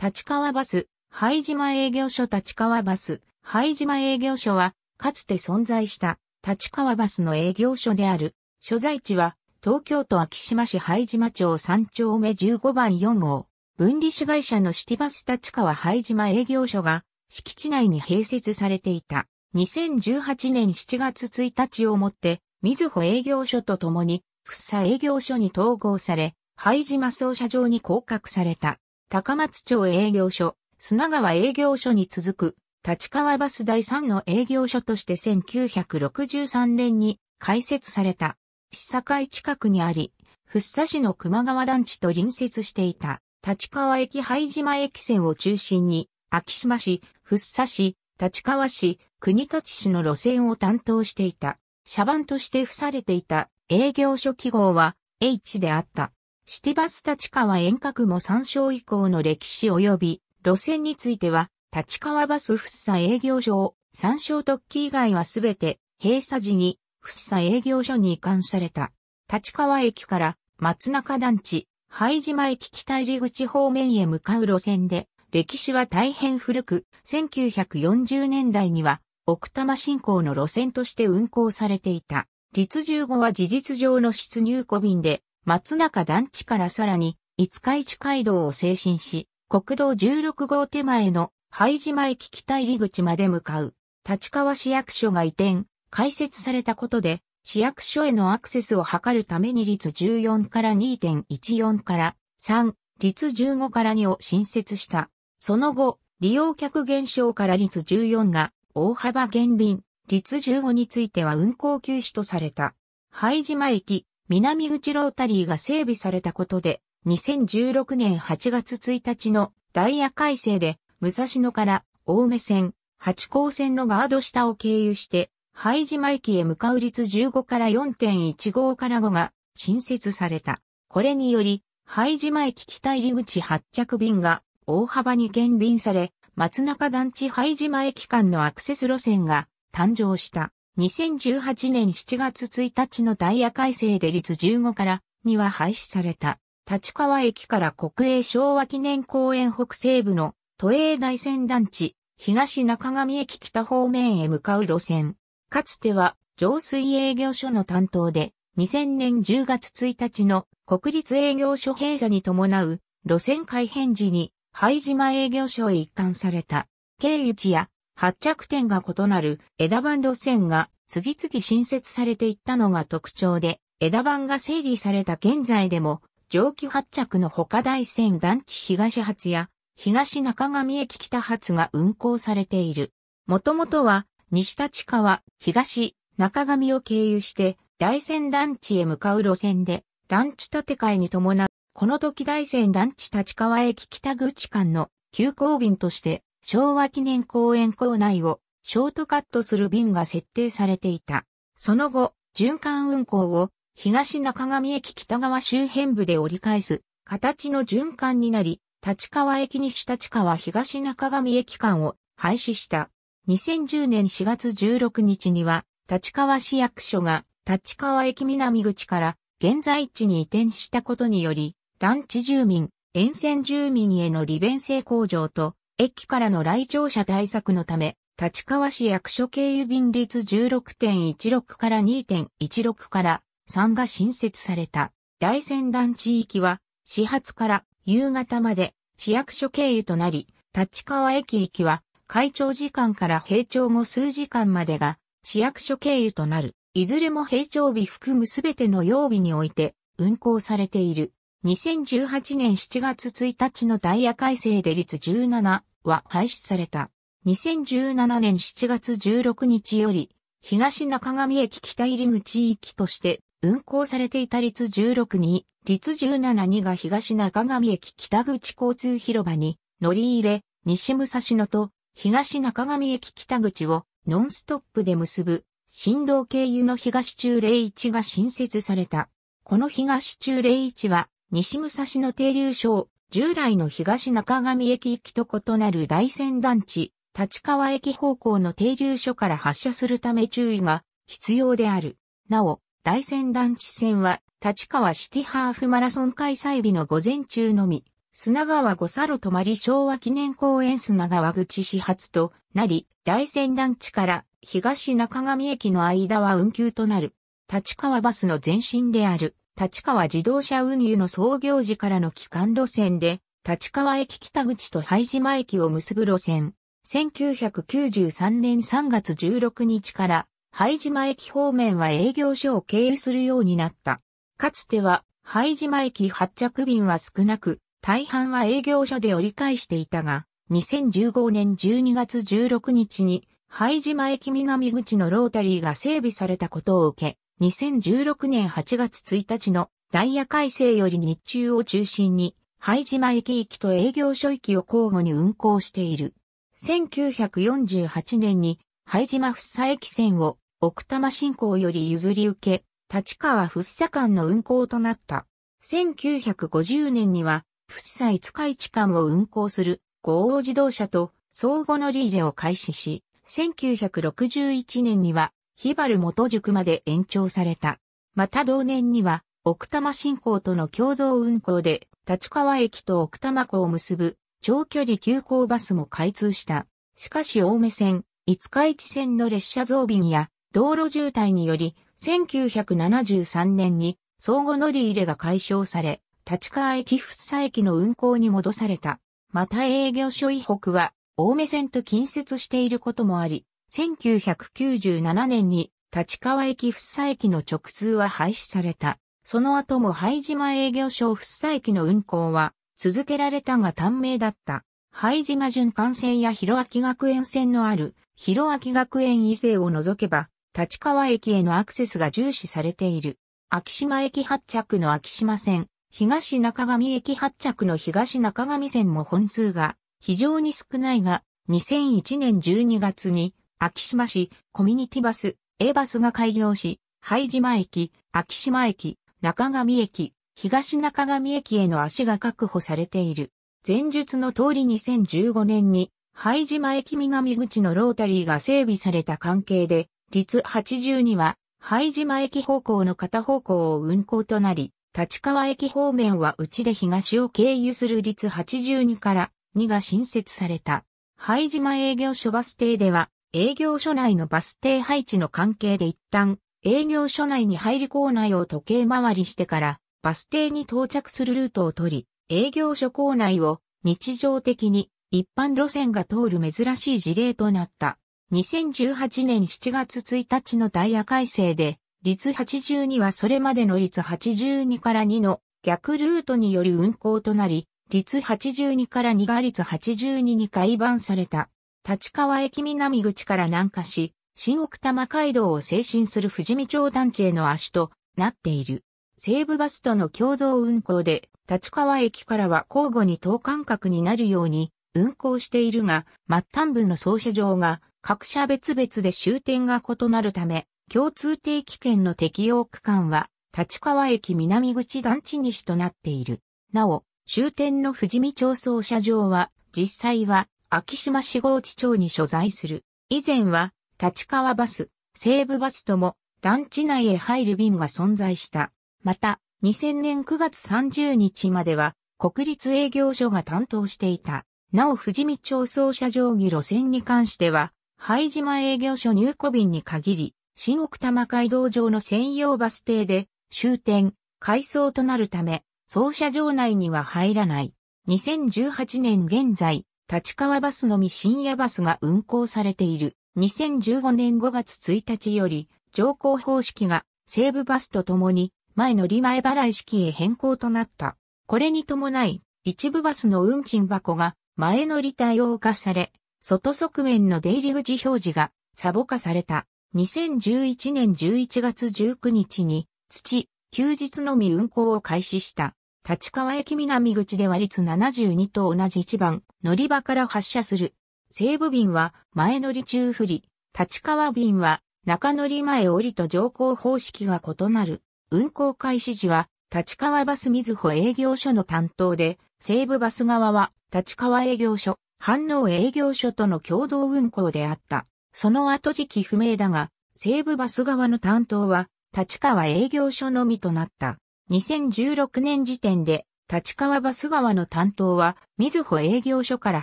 立川バス、灰島営業所立川バス、灰島営業所は、かつて存在した立川バスの営業所である。所在地は、東京都秋島市灰島町3丁目15番4号。分離市会社のシティバス立川灰島営業所が、敷地内に併設されていた。2018年7月1日をもって、水穂営業所と共に、福生営業所に統合され、灰島操車場に降格された。高松町営業所、砂川営業所に続く、立川バス第3の営業所として1963年に開設された。市境近くにあり、福生市の熊川団地と隣接していた、立川駅廃島駅線を中心に、秋島市、福生市、立川市、国立市の路線を担当していた。車番として付されていた営業所記号は H であった。シティバス立川遠隔も参照以降の歴史及び路線については、立川バス福生営業所を参照特記以外はすべて閉鎖時に福生営業所に移管された。立川駅から松中団地、灰島駅北入口方面へ向かう路線で、歴史は大変古く、1940年代には奥多摩新港の路線として運行されていた。立1後は事実上の出入庫便で、松中団地からさらに、五日市街道を精神し、国道16号手前の灰島駅北入り口まで向かう。立川市役所が移転、開設されたことで、市役所へのアクセスを図るために率14から2.14から3、率15から2を新設した。その後、利用客減少から率14が大幅減便、率15については運行休止とされた。灰島駅、南口ロータリーが整備されたことで、2016年8月1日のダイヤ改正で、武蔵野から青梅線、八甲線のガード下を経由して、廃島駅へ向かう率15から4.15から5が新設された。これにより、廃島駅北入口発着便が大幅に減便され、松中団地廃島駅間のアクセス路線が誕生した。2018年7月1日のダイヤ改正で率15からには廃止された。立川駅から国営昭和記念公園北西部の都営大仙団地、東中上駅北方面へ向かう路線。かつては上水営業所の担当で、2000年10月1日の国立営業所閉鎖に伴う路線改変時に、灰島営業所へ一貫された。経由地や発着点が異なる枝番路線が次々新設されていったのが特徴で、枝番が整理された現在でも、上記発着の他大線団地東発や東中上駅北発が運行されている。もともとは西立川、東中上を経由して大仙団地へ向かう路線で団地建て替えに伴う、この時大仙団地立川駅北口間の急行便として昭和記念公園構内をショートカットする便が設定されていた。その後、循環運行を東中上駅北側周辺部で折り返す形の循環になり、立川駅西立川東中上駅間を廃止した。2010年4月16日には、立川市役所が立川駅南口から現在地に移転したことにより、団地住民、沿線住民への利便性向上と駅からの来庁者対策のため、立川市役所経由便率16.16から2.16から3が新設された。大仙段地域は、始発から夕方まで市役所経由となり、立川駅行きは、開庁時間から閉庁後数時間までが、市役所経由となる。いずれも閉庁日含むすべての曜日において、運行されている。2018年7月1日のダイヤ改正で率17は廃止された。2017年7月16日より、東中上駅北入口駅として運行されていた立16に、立17にが東中上駅北口交通広場に乗り入れ、西武蔵野と東中上駅北口をノンストップで結ぶ振動経由の東中01が新設された。この東中01は西武蔵野停留所を従来の東中上駅行きと異なる大仙団地、立川駅方向の停留所から発車するため注意が必要である。なお、大仙団地線は立川シティハーフマラソン開催日の午前中のみ、砂川五佐路泊まり昭和記念公園砂川口始発となり、大仙団地から東中上駅の間は運休となる。立川バスの前身である。立川自動車運輸の創業時からの帰還路線で、立川駅北口と拝島駅を結ぶ路線。1993年3月16日から、拝島駅方面は営業所を経由するようになった。かつては、拝島駅発着便は少なく、大半は営業所で折り返していたが、2015年12月16日に、拝島駅南口のロータリーが整備されたことを受け、2016年8月1日のダイヤ改正より日中を中心に、拝島駅行きと営業所行きを交互に運行している。1948年に、拝島福生駅線を奥多摩振興より譲り受け、立川福生間の運行となった。1950年には、福生五日市間を運行する五王自動車と相互乗り入れを開始し、1961年にはヒバル元塾まで延長された。また同年には、奥多摩新港との共同運行で、立川駅と奥多摩港を結ぶ長距離急行バスも開通した。しかし青梅線、五日市線の列車増便や道路渋滞により、1973年に相互乗り入れが解消され、立川駅福生駅の運行に戻された。また営業所以北は、青梅線と近接していることもあり、1997年に立川駅福生駅の直通は廃止された。その後も拝島営業所福生駅の運行は続けられたが短命だった。拝島巡環線や広明学園線のある広明学園以西を除けば、立川駅へのアクセスが重視されている。秋島駅発着の秋島線、東中上駅発着の東中上線も本数が非常に少ないが、2001年12月に秋島市、コミュニティバス、A バスが開業し、拝島駅、秋島駅、中上駅、東中上駅への足が確保されている。前述の通り2015年に、拝島駅南口のロータリーが整備された関係で、立82は、拝島駅方向の片方向を運行となり、立川駅方面は内で東を経由する立82から2が新設された。灰島営業所バス停では、営業所内のバス停配置の関係で一旦、営業所内に入り構内を時計回りしてから、バス停に到着するルートを取り、営業所構内を日常的に一般路線が通る珍しい事例となった。2018年7月1日のダイヤ改正で、率82はそれまでの率82から2の逆ルートにより運行となり、率82から2が率82に改版された。立川駅南口から南下し、新奥多摩街道を精神する富士見町団地への足となっている。西武バスとの共同運行で、立川駅からは交互に等間隔になるように運行しているが、末端部の操車場が各社別々で終点が異なるため、共通定期券の適用区間は、立川駅南口団地西となっている。なお、終点の富士見町操車場は、実際は秋島市郷地町に所在する。以前は、立川バス、西武バスとも、団地内へ入る便が存在した。また、2000年9月30日までは、国立営業所が担当していた。なお富士見町総車上下路線に関しては、灰島営業所入庫便に限り、新奥多摩街道上の専用バス停で終点、改装となるため、総車場内には入らない。2018年現在、立川バスのみ深夜バスが運行されている。2015年5月1日より、乗降方式が西武バスとともに前乗り前払い式へ変更となった。これに伴い、一部バスの運賃箱が前乗り対応化され、外側面の出入り口表示がサボ化された。2011年11月19日に土、休日のみ運行を開始した。立川駅南口では率72と同じ1番、乗り場から発車する。西武便は前乗り中振り、立川便は中乗り前降りと乗降方式が異なる。運行開始時は立川バス水穂営業所の担当で、西武バス側は立川営業所、反応営業所との共同運行であった。その後時期不明だが、西武バス側の担当は立川営業所のみとなった。2016年時点で、立川バス川の担当は、水穂営業所から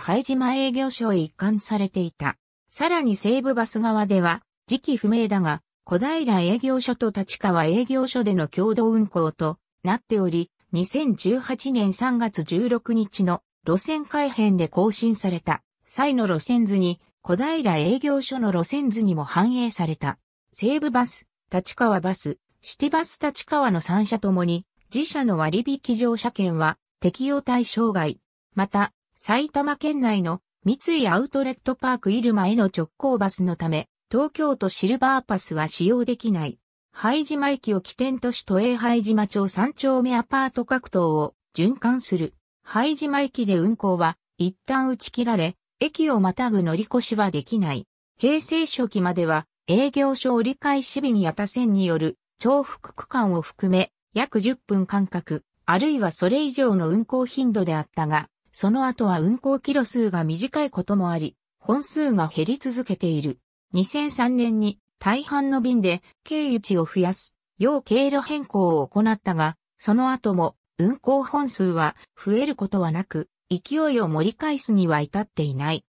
拝島営業所へ一貫されていた。さらに西武バス側では、時期不明だが、小平営業所と立川営業所での共同運行となっており、2018年3月16日の路線改編で更新された際の路線図に、小平営業所の路線図にも反映された。西武バス、立川バス、シティバス立川の3社ともに、自社の割引乗車券は適用対象外。また、埼玉県内の三井アウトレットパーク入間への直行バスのため、東京都シルバーパスは使用できない。灰島駅を起点とし都営灰島町三丁目アパート各棟を循環する。灰島駅で運行は一旦打ち切られ、駅をまたぐ乗り越しはできない。平成初期までは営業所折り返し便や他線による重複区間を含め約10分間隔、あるいはそれ以上の運行頻度であったが、その後は運行キロ数が短いこともあり、本数が減り続けている。2003年に大半の便で経由地を増やす、要経路変更を行ったが、その後も運行本数は増えることはなく、勢いを盛り返すには至っていない。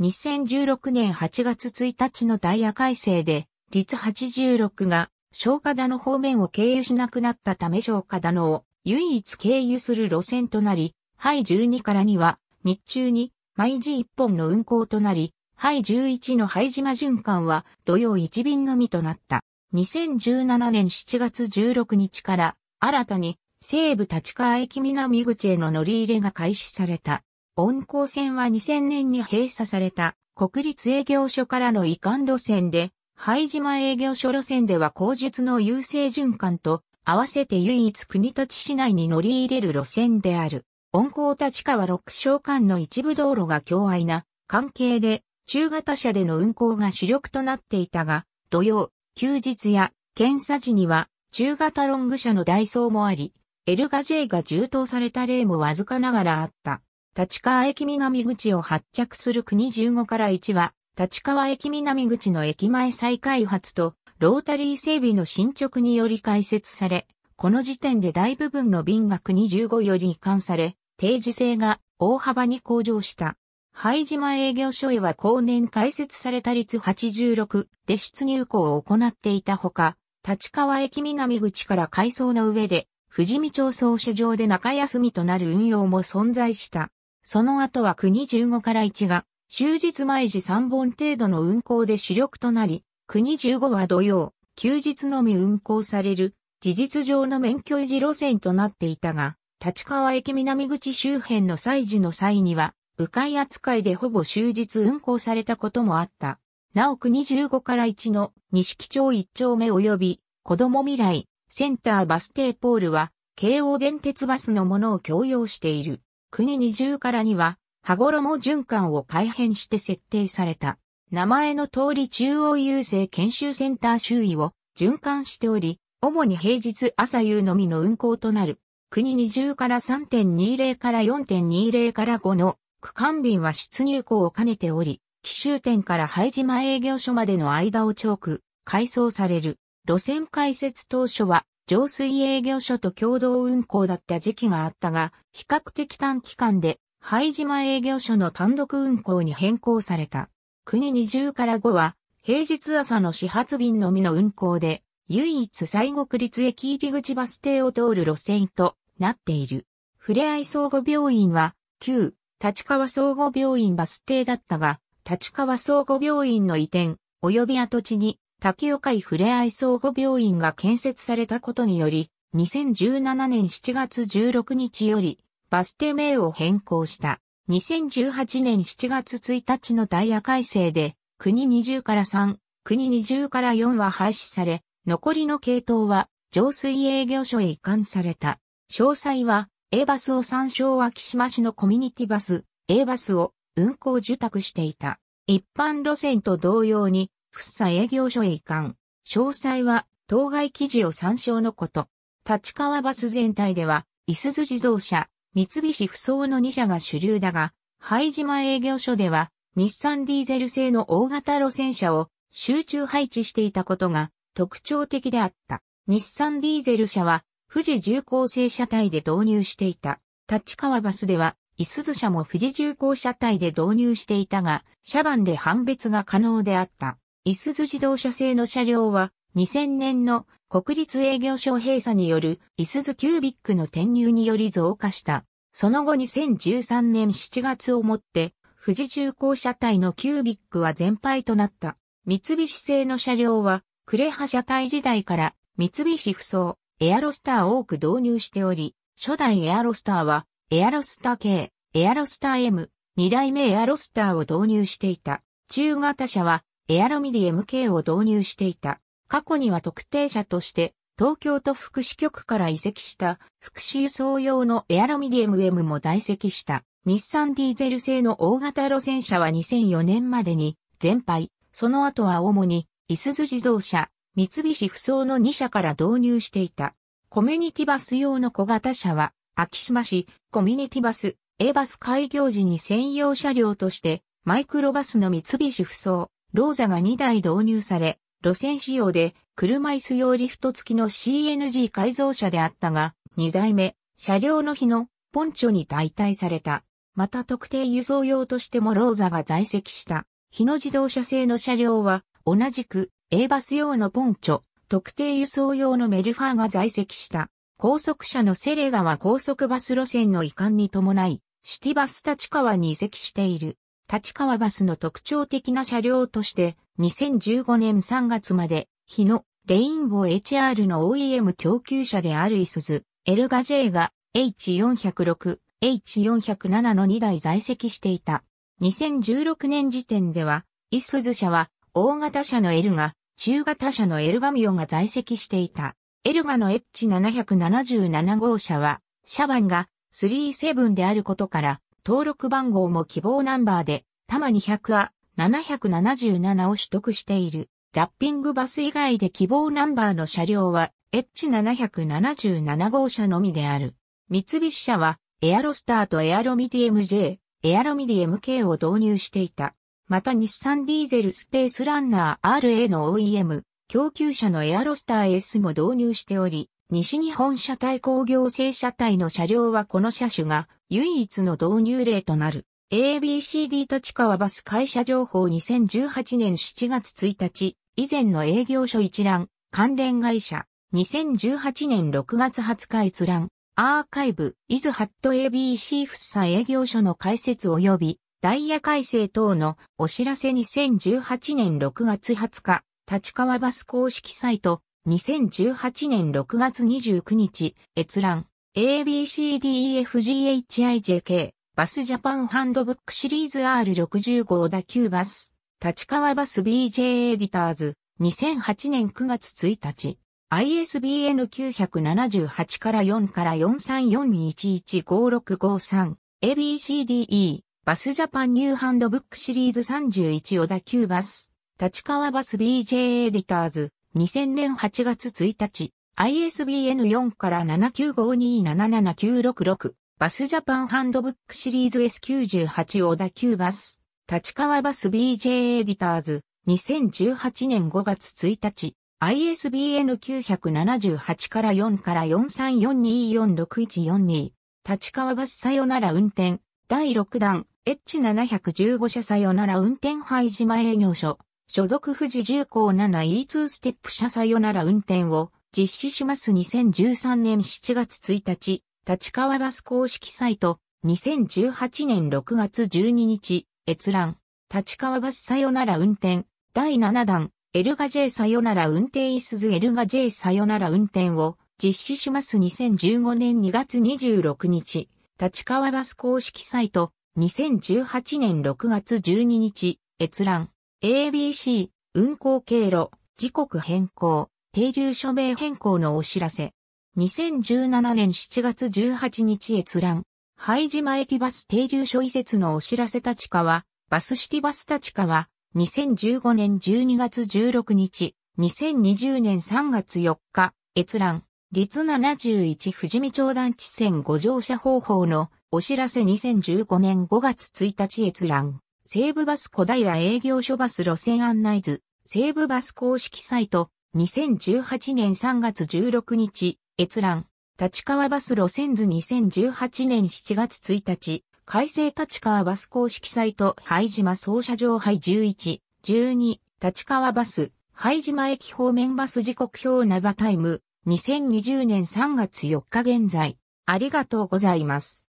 2016年8月1日のダイヤ改正で、率86が消化田の方面を経由しなくなったため消化田のを唯一経由する路線となり、廃12からには日中に毎時1本の運行となり、廃11の廃島循環は土曜1便のみとなった。2017年7月16日から新たに西武立川駅南口への乗り入れが開始された。温港線は2000年に閉鎖された国立営業所からの移管路線で拝島営業所路線では工述の優勢循環と合わせて唯一国立市内に乗り入れる路線である。温光立川六小間の一部道路が狭愛な関係で中型車での運行が主力となっていたが、土曜、休日や検査時には中型ロング車の代走もあり、エルガ J が充当された例もわずかながらあった。立川駅南口を発着する国15から1は、立川駅南口の駅前再開発とロータリー整備の進捗により開設され、この時点で大部分の便が国15より移管され、定時制が大幅に向上した。灰島営業所へは後年開設された率86で出入港を行っていたほか、立川駅南口から改装の上で、富士見町総社場で中休みとなる運用も存在した。その後は国15から1が終日毎時3本程度の運行で主力となり、国15は土曜、休日のみ運行される、事実上の免許維持路線となっていたが、立川駅南口周辺の祭事の際には、迂回扱いでほぼ終日運行されたこともあった。なお国15から1の錦町1丁目及び、子供未来、センターバス停ポールは、京王電鉄バスのものを共用している。国20から2は、羽衣循環を改変して設定された。名前の通り中央郵政研修センター周囲を循環しており、主に平日朝夕のみの運行となる。国20から3.20から4.20から5の区間便は出入港を兼ねており、奇襲店から拝島営業所までの間をチョーク、改装される。路線開設当初は浄水営業所と共同運行だった時期があったが、比較的短期間で拝島営業所の単独運行に変更された。国20から5は、平日朝の始発便のみの運行で、唯一西国立駅入口バス停を通る路線となっている。ふれあい総合病院は、旧、立川総合病院バス停だったが、立川総合病院の移転、及び跡地に、竹岡井ふれあい総合病院が建設されたことにより、2017年7月16日より、バステ名を変更した。2018年7月1日のダイヤ改正で、国20から3、国20から4は廃止され、残りの系統は上水営業所へ移管された。詳細は、A バスを参照秋島市のコミュニティバス、A バスを運行受託していた。一般路線と同様に、福佐営業所へ移管。詳細は、当該記事を参照のこと。立川バス全体では、いす自動車、三菱不走の2社が主流だが、灰島営業所では、日産ディーゼル製の大型路線車を集中配置していたことが特徴的であった。日産ディーゼル車は富士重工製車体で導入していた。立川バスでは、いすズ車も富士重工車体で導入していたが、車番で判別が可能であった。いすズ自動車製の車両は、2000年の国立営業所閉鎖によるイスズキュービックの転入により増加した。その後2013年7月をもって、富士重工車体のキュービックは全廃となった。三菱製の車両は、クレハ車体時代から三菱不装、エアロスターを多く導入しており、初代エアロスターは、エアロスター K、エアロスター M、二代目エアロスターを導入していた。中型車は、エアロミディ MK を導入していた。過去には特定者として、東京都福祉局から移籍した福祉輸送用のエアロミディ MM も在籍した。日産ディーゼル製の大型路線車は2004年までに全廃、その後は主に、イスズ自動車、三菱不走の2社から導入していた。コミュニティバス用の小型車は、秋島市、コミュニティバス、A バス開業時に専用車両として、マイクロバスの三菱不走、ローザが2台導入され、路線仕様で車椅子用リフト付きの CNG 改造車であったが、2代目、車両の日のポンチョに代替された。また特定輸送用としてもローザが在籍した。日の自動車製の車両は、同じく A バス用のポンチョ、特定輸送用のメルファーが在籍した。高速車のセレガは高速バス路線の移管に伴い、シティバス立川に移籍している。立川バスの特徴的な車両として、2015年3月まで、日のレインボー HR の OEM 供給車であるイスズ、エルガ J が H406、H407 の2台在籍していた。2016年時点では、イスズ社は、大型車のエルガ、中型車のエルガミオが在籍していた。エルガの H777 号車は、車番が37であることから、登録番号も希望ナンバーで、たま200あ、777を取得している。ラッピングバス以外で希望ナンバーの車両は、H777 号車のみである。三菱車は、エアロスターとエアロミディ MJ、エアロミディ MK を導入していた。また日産ディーゼルスペースランナー RA の OEM、供給者のエアロスター S も導入しており、西日本車体工業製車体の車両はこの車種が唯一の導入例となる。ABCD 立川バス会社情報2018年7月1日、以前の営業所一覧、関連会社、2018年6月20日閲覧、アーカイブ、イズハット ABC 福祉営業所の開設及び、ダイヤ改正等のお知らせ2018年6月20日、立川バス公式サイト、2018年6月29日、閲覧、ABCDEFGHIJK、バスジャパンハンドブックシリーズ r 6 5小打球バス、立川バス BJ エディターズ、2008年9月1日、ISBN 978から4から43411565 ABCDE バスジャパンニューハンドブックシリーズ31小田急バス立川バス BJ エディターズ2000年8月1日、ISBN4 から7 9 5 2 7 7 9 6 6バスジャパンハンドブックシリーズ S98 小田急バス、立川バス BJ エディターズ、2018年5月1日、ISBN978 から4から4 3 4 2 4 6 1 4 2立川バスさよなら運転、第6弾、H715 車さよなら運転廃止前営業所、所属富士重工 7E2 ステップ車さよなら運転を実施します2013年7月1日、立川バス公式サイト、2018年6月12日、閲覧、立川バスさよなら運転、第7弾、エルガ J さよなら運転イスズエルガ J さよなら運転を実施します2015年2月26日、立川バス公式サイト、2018年6月12日、閲覧。ABC、運行経路、時刻変更、停留署名変更のお知らせ。2017年7月18日閲覧。拝島駅バス停留所移設のお知らせ立川、バスシティバス立川、2015年12月16日、2020年3月4日、閲覧、立71富士見町団地線5乗車方法のお知らせ2015年5月1日閲覧。西武バス小平営業所バス路線案内図、西武バス公式サイト、2018年3月16日、閲覧、立川バス路線図2018年7月1日、改正立川バス公式サイト、拝島総車場杯11、12、立川バス、拝島駅方面バス時刻表ナバタイム、2020年3月4日現在、ありがとうございます。